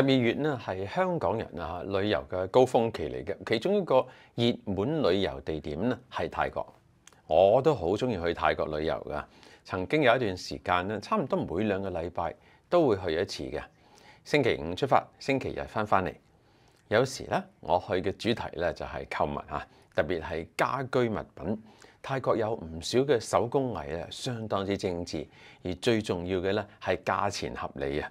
十二月呢系香港人啊旅游嘅高峰期嚟嘅，其中一个热门旅游地点呢系泰国。我都好中意去泰国旅游噶，曾经有一段时间呢，差唔多每两个礼拜都会去一次嘅。星期五出发，星期日翻返嚟。有时咧，我去嘅主题咧就系购物啊，特别系家居物品。泰国有唔少嘅手工艺咧，相当之精致，而最重要嘅咧系价钱合理啊。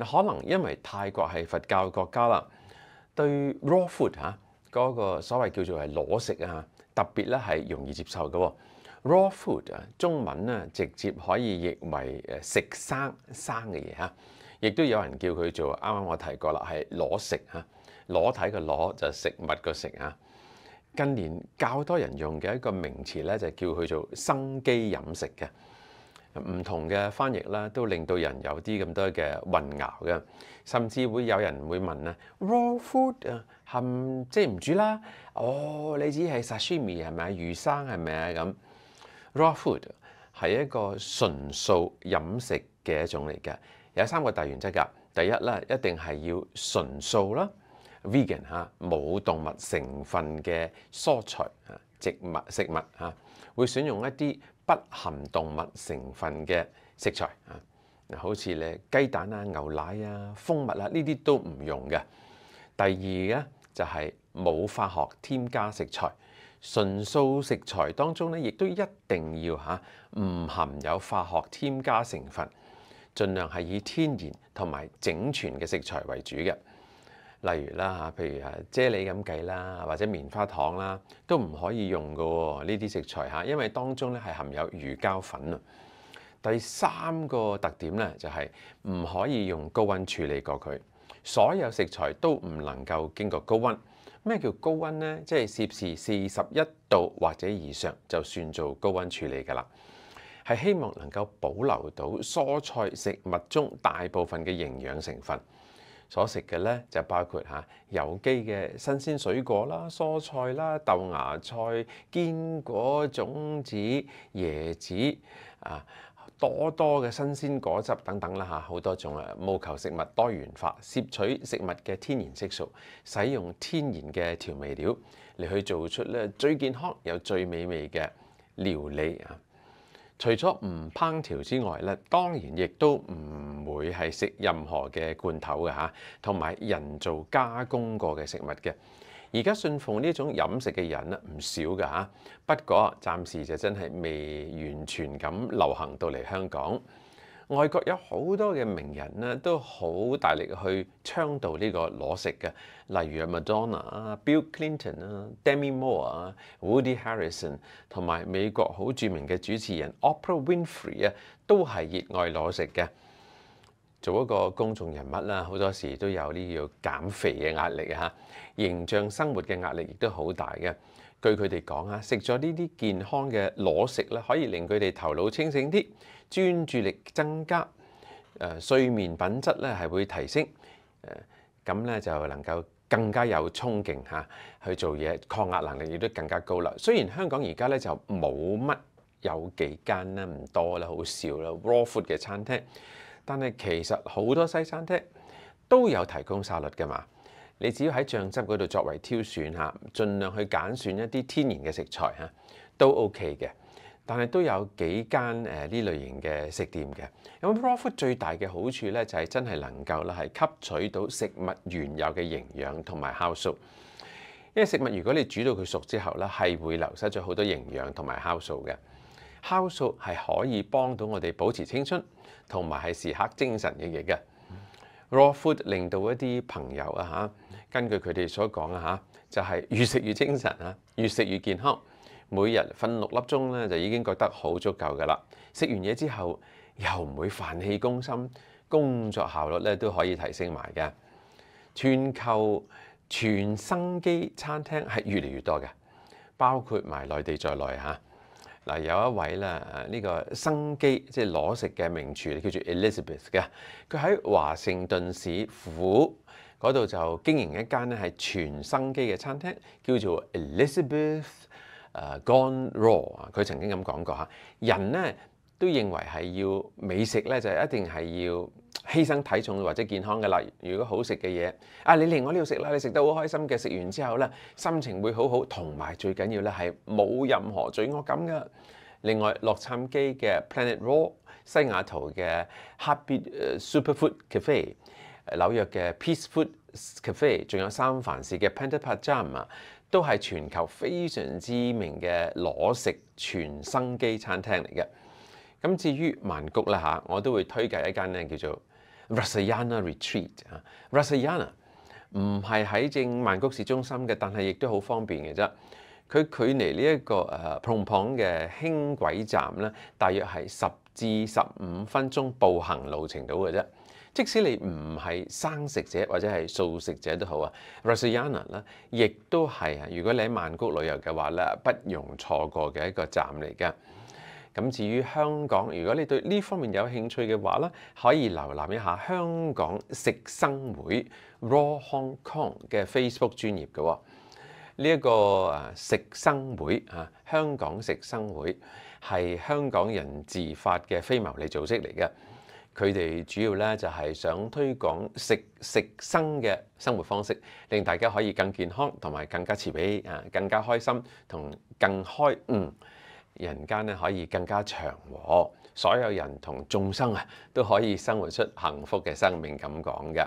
嗱，可能因為泰國係佛教國家啦，對 raw food 嚇嗰個所謂叫做係裸食啊，特別咧係容易接受嘅 raw food 啊。中文咧直接可以譯為誒食生生嘅嘢啊，亦都有人叫佢做啱啱我提過啦，係裸食啊，裸體嘅裸就食物嘅食啊。近年較多人用嘅一個名詞咧，就叫佢做生機飲食嘅。唔同嘅翻譯啦，都令到人有啲咁多嘅混淆嘅，甚至會有人會問咧，raw food 啊，含即係唔煮啦。哦，你指係 sashimi 係咪魚生係咪啊咁？raw food 係一個純素飲食嘅一種嚟嘅，有三個大原則㗎。第一咧，一定係要純素啦，vegan 嚇，冇動物成分嘅蔬菜啊、植物食物嚇，會選用一啲。不含動物成分嘅食材啊，好似咧雞蛋啊、牛奶啊、蜂蜜啊呢啲都唔用嘅。第二咧就係冇化學添加食材，純素食材當中咧亦都一定要嚇唔含有化學添加成分，盡量係以天然同埋整全嘅食材為主嘅。例如啦嚇，譬如啊啫喱咁計啦，或者棉花糖啦，都唔可以用噶喎。呢啲食材嚇，因為當中咧係含有乳膠粉啊。第三個特點咧就係唔可以用高温處理過佢，所有食材都唔能夠經過高温。咩叫高温呢？即係攝氏四十一度或者以上，就算做高温處理㗎啦。係希望能夠保留到蔬菜食物中大部分嘅營養成分。所食嘅咧就包括嚇，有機嘅新鮮水果啦、蔬菜啦、豆芽菜、堅果種子、椰子啊，多多嘅新鮮果汁等等啦嚇，好多種啊，務求食物多元化，攝取食物嘅天然色素，使用天然嘅調味料嚟去做出咧最健康又最美味嘅料理啊！除咗唔烹調之外咧，當然亦都唔。佢係食任何嘅罐頭嘅嚇，同埋人造加工過嘅食物嘅。而家信奉呢種飲食嘅人唔少嘅不過暫時就真係未完全咁流行到嚟香港。外國有好多嘅名人呢，都好大力去倡導呢個攞食嘅，例如 Madonna 啊、Bill Clinton 啊、Demi Moore 啊、Woody Harrison 同埋美國好著名嘅主持人 Oprah Winfrey 啊，都係熱愛攞食嘅。做一個公眾人物啦，好多時都有呢要減肥嘅壓力啊，形象生活嘅壓力亦都好大嘅。據佢哋講啊，食咗呢啲健康嘅裸食咧，可以令佢哋頭腦清醒啲，專注力增加，誒睡眠品質咧係會提升，誒咁咧就能夠更加有衝勁嚇去做嘢，抗壓能力亦都更加高啦。雖然香港而家咧就冇乜有幾間咧，唔多啦，好少啦，窩 d 嘅餐廳。但系其實好多西餐廳都有提供沙律噶嘛，你只要喺醬汁嗰度作為挑選嚇，盡量去揀選一啲天然嘅食材嚇都 OK 嘅。但係都有幾間誒呢類型嘅食店嘅。咁 food 最大嘅好處咧就係真係能夠咧係吸取到食物原有嘅營養同埋酵素，因為食物如果你煮到佢熟之後咧係會流失咗好多營養同埋酵素嘅。酵素係可以幫到我哋保持青春。同埋係時刻精神嘅嘢嘅，raw food 令到一啲朋友啊嚇，根據佢哋所講啊嚇，就係越食越精神啊，越食越健康。每日瞓六粒鐘咧，就已經覺得好足夠噶啦。食完嘢之後又唔會煩氣攻心，工作效率咧都可以提升埋嘅。全球全生機餐廳係越嚟越多嘅，包括埋內地在內嚇。嗱，有一位咧，誒呢個生機即係攞食嘅名廚，叫做 Elizabeth 嘅，佢喺華盛頓市府嗰度就經營一間咧係全生機嘅餐廳，叫做 Elizabeth 誒 Gone Raw 啊。佢曾經咁講過嚇，人咧都認為係要美食咧就一定係要。犧牲體重或者健康嘅啦，如果好食嘅嘢，啊你嚟我呢度食啦，你食得好開心嘅，食完之後咧心情會好好，同埋最緊要咧係冇任何罪惡感噶。另外洛杉磯嘅 Planet Raw、西雅圖嘅 Happy Superfood Cafe、紐約嘅 Peace Food Cafe，仲有三藩市嘅 Panda Pajama，都係全球非常知名嘅裸食全生機餐廳嚟嘅。咁至於曼谷啦我都會推介一間呢叫做。Rasayana Retreat 啊，Rasayana 唔係喺正曼谷市中心嘅，但係亦都好方便嘅啫。佢距離呢一個誒 p r o m p o n 嘅輕軌站咧，大約係十至十五分鐘步行路程到嘅啫。即使你唔係生食者或者係素食者都好啊，Rasayana 咧亦都係啊，如果你喺曼谷旅遊嘅話咧，不容錯過嘅一個站嚟嘅。咁至於香港，如果你對呢方面有興趣嘅話咧，可以瀏覽一下香港食生會 Raw Hong Kong 嘅 Facebook 專業嘅。呢一個食生會啊，香港食生會係香港人自發嘅非牟利組織嚟嘅。佢哋主要咧就係想推廣食食生嘅生活方式，令大家可以更健康同埋更加慈悲啊，更加開心同更開嗯。人間咧可以更加祥和，所有人同眾生啊都可以生活出幸福嘅生命。咁講嘅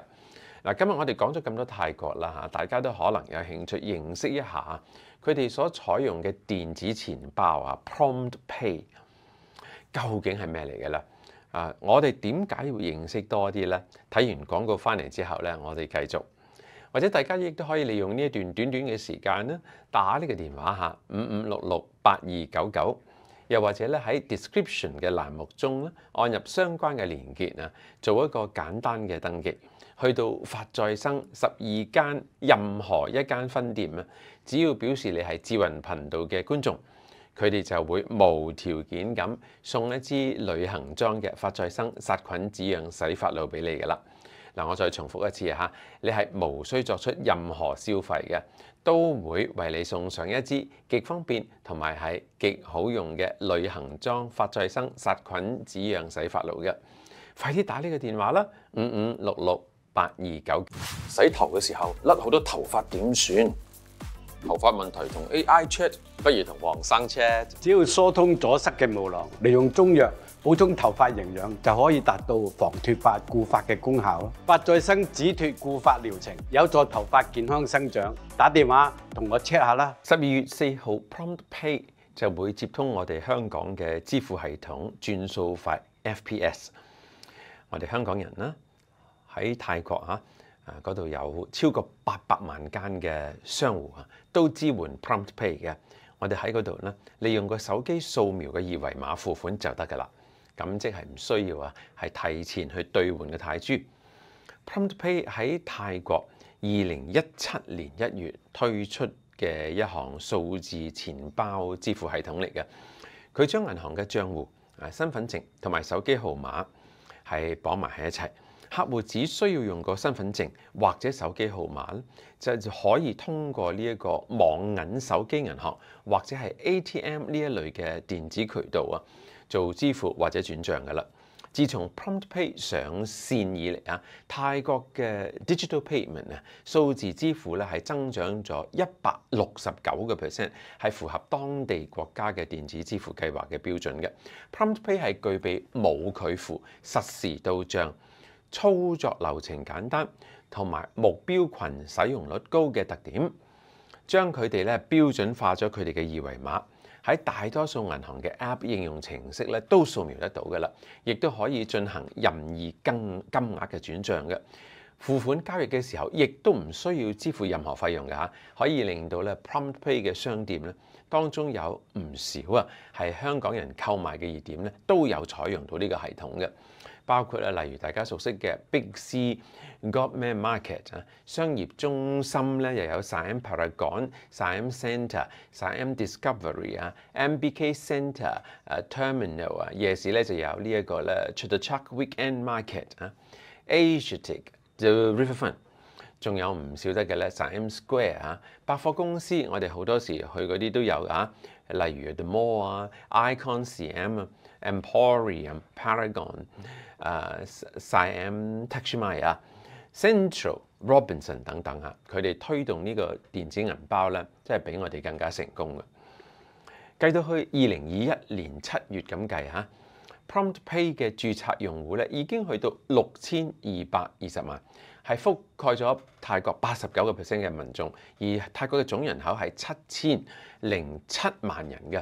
嗱，今日我哋講咗咁多泰國啦大家都可能有興趣認識一下佢哋所採用嘅電子錢包啊，Prompt Pay 究竟係咩嚟嘅啦？啊，我哋點解要認識多啲呢？睇完廣告翻嚟之後咧，我哋繼續。或者大家亦都可以利用呢一段短短嘅時間咧，打呢個電話嚇五五六六八二九九，又或者咧喺 description 嘅欄目中咧按入相關嘅連結啊，做一個簡單嘅登記，去到發再生十二間任何一間分店啊，只要表示你係智雲頻道嘅觀眾，佢哋就會無條件咁送一支旅行裝嘅發再生殺菌止癢洗髮露俾你㗎啦。嗱，我再重複一次嚇，你係無需作出任何消費嘅，都會為你送上一支極方便同埋係極好用嘅旅行裝發再生殺菌止癢洗髮露嘅。快啲打呢個電話啦，五五六六八二九。洗頭嘅時候甩好多頭髮點算？頭髮問題同 AI chat，不如同黃生 chat。只要疏通阻塞嘅毛囊，利用中藥。补充头发营养就可以达到防脱发、固发嘅功效咯。发再生止脱固发疗程有助头发健康生长。打电话同我 check 下啦。十二月四号，Prompt Pay 就会接通我哋香港嘅支付系统转数快 FPS。我哋香港人啦喺泰国吓，啊嗰度有超过八百万间嘅商户啊都支援 Prompt Pay 嘅。我哋喺嗰度咧，利用个手机扫描嘅二维码付款就得噶啦。咁即係唔需要啊，係提前去兑換嘅泰銖。Prompt Pay 喺泰國二零一七年一月推出嘅一項數字錢包支付系統嚟嘅。佢將銀行嘅帳户、啊身份證同埋手機號碼係綁埋喺一齊。客户只需要用個身份證或者手機號碼就就可以通過呢一個網銀、手機銀行或者係 ATM 呢一類嘅電子渠道啊。做支付或者轉帳嘅啦。自從 Prompt Pay 上線以嚟啊，泰國嘅 digital payment 啊，數字支付咧係增長咗一百六十九嘅 percent，係符合當地國家嘅電子支付計劃嘅標準嘅。Prompt Pay 係具備冇拒付、實時到帳、操作流程簡單同埋目標群使用率高嘅特點，將佢哋咧標準化咗佢哋嘅二維碼。喺大多數銀行嘅 App 應用程式咧，都掃描得到噶啦，亦都可以進行任意金金額嘅轉帳嘅。付款交易嘅時候，亦都唔需要支付任何費用嘅可以令到咧 Prompt Pay 嘅商店咧，當中有唔少啊，係香港人購買嘅熱點咧，都有採用到呢個系統嘅。包括啊，例如大家熟悉嘅 Big C、g o t m a n market 啊，商業中心咧又有 s i a m p r e r o 港、s i a m Centre、s a m Discovery 啊、MBK Centre、Terminal 啊，夜市咧就有呢一個啦，Chudach Weekend Market 啊、a s i a t i k The Riverfront，仲有唔少得嘅咧 s a m Square 啊，百貨公司我哋好多時去嗰啲都有啊，例如 The Mall 啊、Icon CM。啊。Emporium、Paragon、誒、西 i m a y a Central、Robinson 等等啊，佢哋推動呢個電子銀包咧，真係比我哋更加成功嘅。計到去二零二一年七月咁計嚇，PromptPay 嘅註冊用户咧已經去到六千二百二十萬，係覆蓋咗泰國八十九個 percent 嘅民眾，而泰國嘅總人口係七千零七萬人嘅。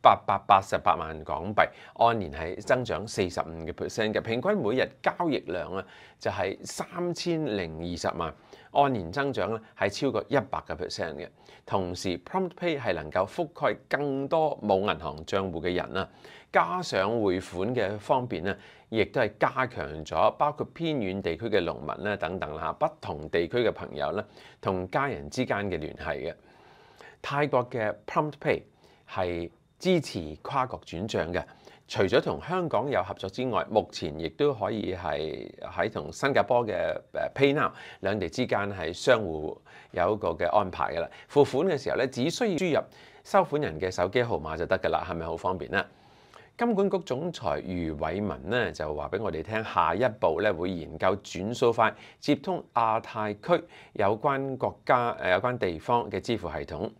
八百八十八萬港幣，按年係增長四十五嘅 percent 嘅，平均每日交易量啊，就係三千零二十萬，按年增長咧係超過一百個 percent 嘅。同時，prompt pay 係能夠覆蓋更多冇銀行帳戶嘅人啦，加上匯款嘅方便咧，亦都係加強咗包括偏遠地區嘅農民啦等等啦，不同地區嘅朋友咧同家人之間嘅聯繫嘅。泰國嘅 prompt pay 係。支持跨國轉帳嘅，除咗同香港有合作之外，目前亦都可以係喺同新加坡嘅 PayNow 兩地之間係相互有一個嘅安排噶啦。付款嘅時候咧，只需要輸入收款人嘅手機號碼就得㗎啦，係咪好方便咧？金管局總裁余偉文咧就話俾我哋聽，下一步咧會研究轉數快接通亞太區有關國家誒有關地方嘅支付系統。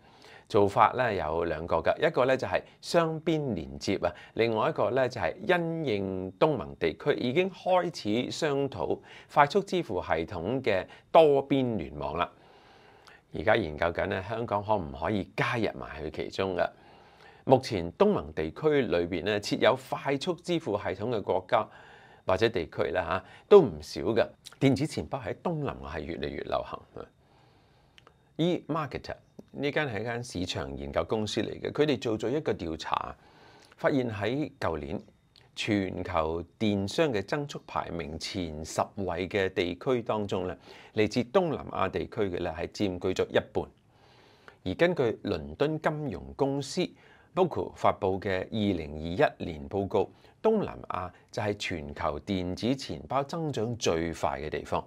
做法咧有兩個嘅，一個咧就係雙邊連接啊，另外一個咧就係因應東盟地區已經開始商討快速支付系統嘅多邊聯網啦。而家研究緊咧，香港可唔可以加入埋去其中嘅？目前東盟地區裏邊咧設有快速支付系統嘅國家或者地區啦嚇，都唔少嘅。電子錢包喺東南亞係越嚟越流行啊！e marketer 呢間係一間市場研究公司嚟嘅，佢哋做咗一個調查，發現喺舊年全球電商嘅增速排名前十位嘅地區當中咧，嚟自東南亞地區嘅咧係佔據咗一半。而根據倫敦金融公司 b l o o m 發布嘅二零二一年報告，東南亞就係全球電子錢包增長最快嘅地方。